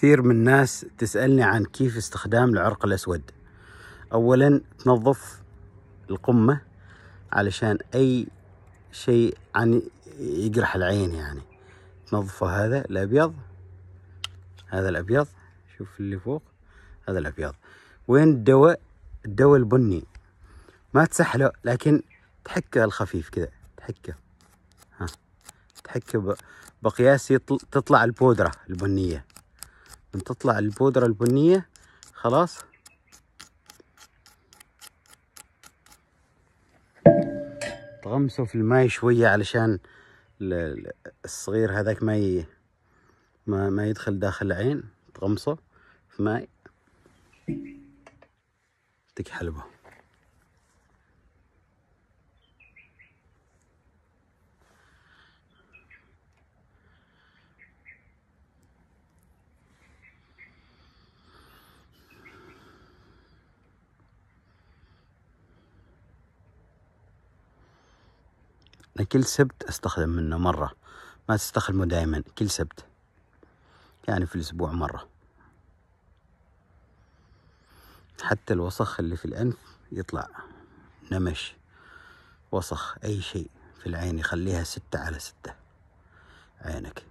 كثير من الناس تسألني عن كيف استخدام العرق الأسود أولا تنظف القمة علشان أي شيء عن يجرح العين يعني تنظفه هذا الأبيض هذا الأبيض شوف اللي فوق هذا الأبيض وين الدواء الدواء البني ما تسحله لكن تحكه الخفيف كذا تحكه ها تحكه بقياس تطلع البودرة البنية بتطلع البودرة البنية خلاص تغمسوا في الماي شوية علشان الصغير هذاك ما ي... ما, ما يدخل داخل العين تغمسه في ماي تك حلبه أنا كل سبت أستخدم منه مرة ما تستخدمه دائما كل سبت يعني في الأسبوع مرة حتى الوسخ اللي في الأنف يطلع نمش وسخ أي شيء في العين يخليها ستة على ستة عينك